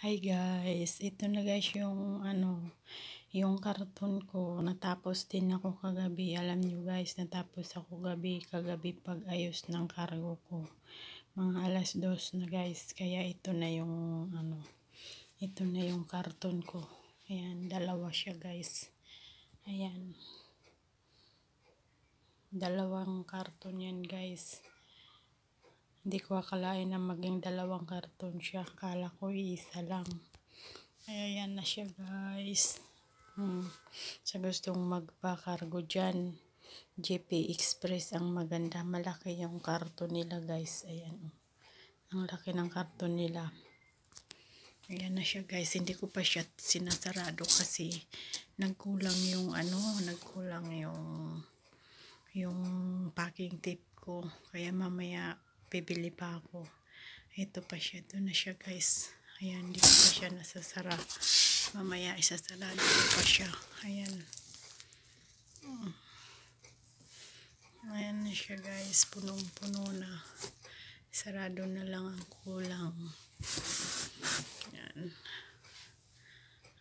Hi guys, ito na guys yung ano, yung karton ko. Natapos din ako kagabi. Alam niyo guys, natapos ako gabi, kagabi pag-ayos ng cargo ko. Mga alas dos na guys. Kaya ito na yung ano, ito na yung karton ko. Ayan, dalawa siya guys. Ayan. Dalawang karton yan guys. Hindi ko akalain na maging dalawang karton siya. Akala ko isa lang. Ayan na siya guys. Hmm. Sa gustong magpa-cargo dyan, JP Express ang maganda. Malaki yung karton nila guys. Ayan. Ang laki ng karton nila. Ayan na siya guys. Hindi ko pa siya sinasarado kasi nagkulang yung ano, nagkulang yung yung packing tape ko. Kaya mamaya bibili pa ako ito pa siya, ito na siya guys ayan, dito pa siya nasasara mamaya isasara dito pa siya ayan hmm. ayan na siya guys punong puno na sarado na lang ang kulang ayan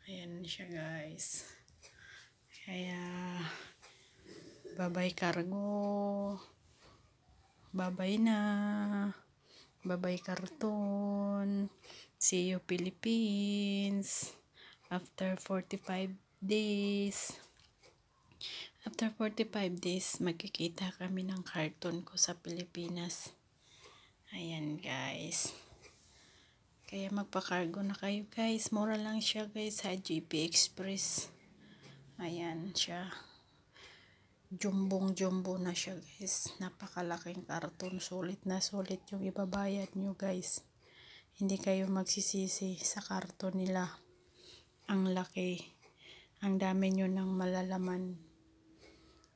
ayan na siya guys kaya bye bye cargo Babay na. Babay Cartoon. See you Philippines. After 45 days. After 45 days, magkikita kami ng cartoon ko sa Pilipinas. Ayan guys. Kaya magpa-cargo na kayo guys. Mura lang siya guys sa GP Express. Ayan siya jumbong-jumbo na siya guys. Napakalaking karton. Sulit na sulit yung ibabayad nyo guys. Hindi kayo magsisisi sa karton nila. Ang laki. Ang dami nyo ng malalaman.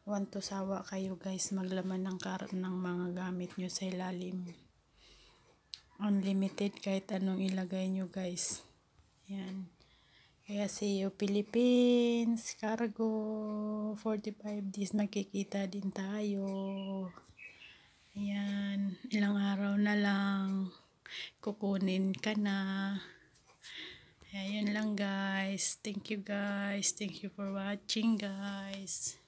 Want to sawa kayo guys. Maglaman ng karton ng mga gamit nyo sa ilalim. Unlimited kahit anong ilagay nyo guys. Yan. Kaya see you Philippines, cargo, 45 days magkikita din tayo. Ayan, ilang araw na lang, kukunin ka na. Ayan lang guys, thank you guys, thank you for watching guys.